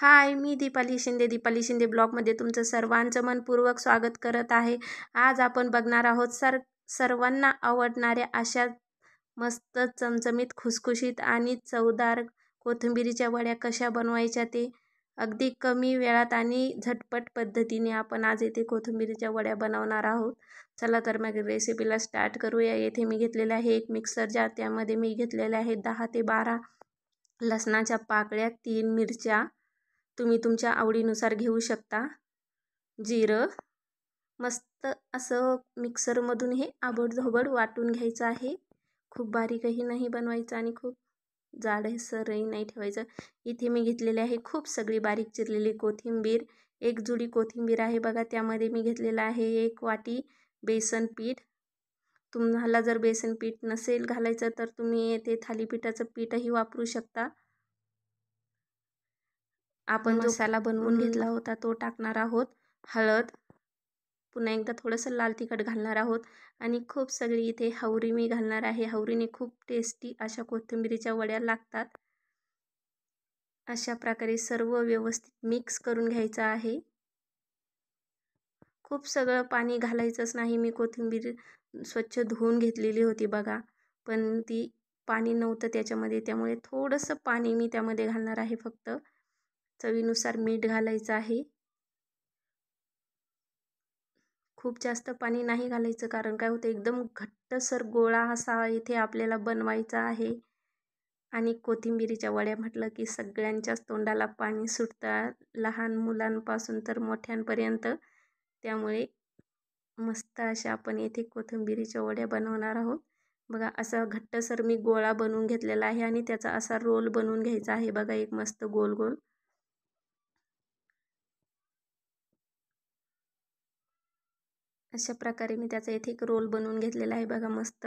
हाय मी दीपाली शिंदे दीपाली शिंदे ब्लॉगमध्ये तुमचं सर्वांचं मनपूर्वक स्वागत करत आहे आज आपण बघणार आहोत सर सर्वांना आवडणाऱ्या अशा मस्त चमचमीत खुसखुशीत आणि चवदार कोथिंबिरीच्या वड्या कशा बनवायच्या ते अगदी कमी वेळात आणि झटपट पद्धतीने आपण आज येथे कोथिंबिरीच्या वड्या बनवणार आहोत चला तर मग रेसिपीला स्टार्ट करूया येथे मी घेतलेलं आहे एक मिक्सर जार त्यामध्ये मी घेतलेले आहे दहा ते बारा लसणाच्या पाकळ्या तीन मिरच्या तुम्ही तुमच्या आवडीनुसार घेऊ शकता जिरं मस्त असं मिक्सरमधून हे आबडधोबड वाटून घ्यायचं आहे खूप बारीकही नाही बनवायचं आणि खूप जाडसरही नाही ठेवायचं इथे मी घेतलेले आहे खूप सगळी बारीक चिरलेली कोथिंबीर एक जुडी कोथिंबीर आहे बघा त्यामध्ये मी घेतलेलं आहे एक वाटी बेसन पीठ तुम्हाला जर बेसन पीठ नसेल घालायचं तर तुम्ही येथे थालीपीठाचं पीठही वापरू शकता आपण जो मसाला बनवून घेतला होता तो टाकणार आहोत हळद पुन्हा एकदा थोडंसं लाल तिखट घालणार आहोत आणि खूप सगळी इथे हवरी मी घालणार आहे हवरीने खूप टेस्टी अशा कोथिंबिरीच्या वड्या लागतात अशा प्रकारे सर्व व्यवस्थित मिक्स करून घ्यायचं आहे खूप सगळं पाणी घालायचंच नाही मी कोथिंबीर स्वच्छ धुवून घेतलेली होती बघा पण ती पाणी नव्हतं त्याच्यामध्ये त्यामुळे थोडंसं पाणी मी त्यामध्ये घालणार आहे फक्त चवीनुसार मीठ घालायचं आहे खूप जास्त पाणी नाही घालायचं कारण काय होतं एकदम घट्टसर गोळा असा इथे आपल्याला बनवायचा आहे आणि कोथिंबिरीच्या वड्या म्हटलं की सगळ्यांच्याच तोंडाला पाणी सुटतं लहान मुलांपासून तर मोठ्यांपर्यंत त्यामुळे मस्त अशा आपण येथे कोथिंबिरीच्या वड्या बनवणार आहोत बघा असा घट्टसर मी गोळा बनवून घेतलेला आहे आणि त्याचा असा रोल बनवून घ्यायचा आहे बघा एक मस्त गोल गोल अशा प्रकारे मी त्याचा इथे एक रोल बनवून घेतलेला आहे बघा मस्त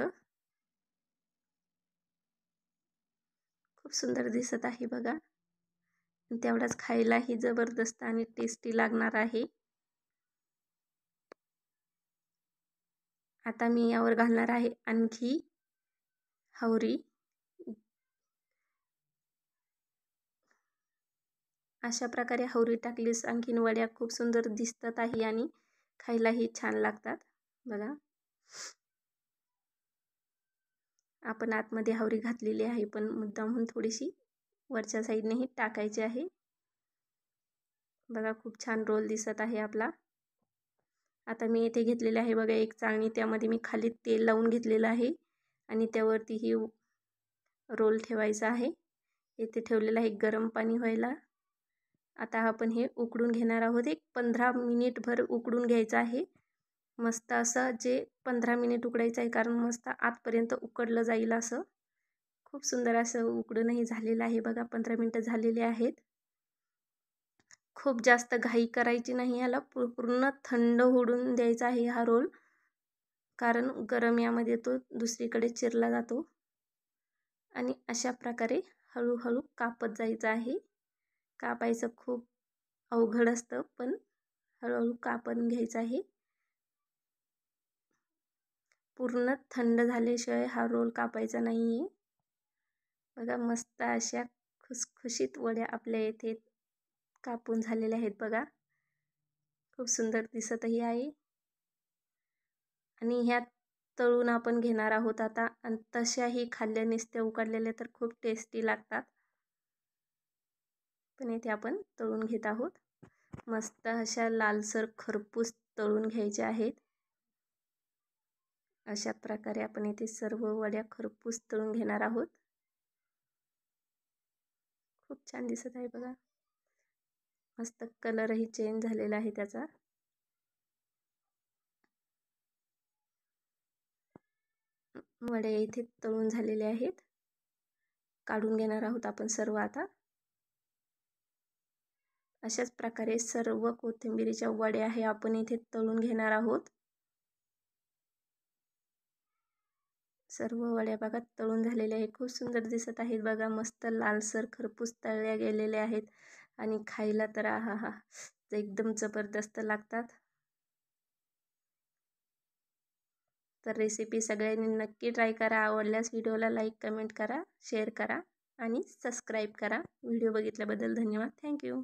खूप सुंदर दिसत आहे बघा तेवढाच खायलाही जबरदस्त आणि टेस्टी लागणार आहे आता मी यावर घालणार आहे आणखी हवरी अशा प्रकारे हवरी टाकलीस आणखीन वड्या खूप सुंदर दिसतात आहे आणि खायलाही छान लागतात बघा आपण आतमध्ये आवरी घातलेली आहे पण मुद्दामहून थोडीशी वरच्या साईडनेही टाकायची आहे बघा खूप छान रोल दिसत आहे आपला आता मी इथे घेतलेले आहे बघा एक चांगली त्यामध्ये मी खाली तेल लावून घेतलेलं आहे आणि त्यावरतीही रोल ठेवायचा आहे इथे ठेवलेला आहे गरम पाणी व्हायला आता आपण हे उकडून घेणार आहोत एक पंधरा मिनिटभर उकडून घ्यायचं आहे मस्त असं जे पंधरा मिनिट उकडायचं आहे कारण मस्त आतपर्यंत उकडलं जाईल असं खूप सुंदर असं उकडूनही झालेलं आहे बघा पंधरा मिनटं झालेले आहेत खूप जास्त घाई करायची नाही याला पूर्ण थंड होडून द्यायचा आहे हा रोल कारण गरम यामध्ये तो दुसरीकडे चिरला जातो आणि अशा प्रकारे हळूहळू कापत जायचं आहे कापायचं खूप अवघड असतं पण हळूहळू कापून घ्यायचं आहे पूर्ण थंड झाल्याशिवाय हा रोल कापायचा नाही आहे बघा मस्त अशा खुसखुशीत वड्या आपल्या येथे कापून झालेल्या आहेत बघा खूप सुंदर दिसतही आहे आणि ह्या तळून आपण घेणार आहोत आता आणि तशाही खाल्ल्या नुसत्या उकडलेल्या तर खूप टेस्टी लागतात पण येथे आपण तळून घेत आहोत मस्त अशा लालसर खरपूस तळून घ्यायच्या आहेत अशा प्रकारे आपण येथे सर्व वड्या खरपूस तळून घेणार आहोत खूप छान दिसत आहे बघा मस्त कलरही चेंज झालेला आहे त्याचा वड्या इथे तळून झालेले आहेत काढून घेणार आहोत आपण सर्व आता अशाच प्रकारे सर्व कोथिंबिरीच्या वड्या आहे आपण इथे तळून घेणार आहोत सर्व वड्या बघा तळून झालेल्या आहेत खूप सुंदर दिसत आहेत बघा मस्त लालसर खरपूस तळल्या गेलेल्या आहेत आणि खायला तर आहा हा एकदम जबरदस्त लागतात तर रेसिपी सगळ्यांनी नक्की ट्राय करा आवडल्यास व्हिडिओला लाईक कमेंट करा शेअर करा आणि सबस्क्राईब करा व्हिडिओ बघितल्याबद्दल धन्यवाद थँक्यू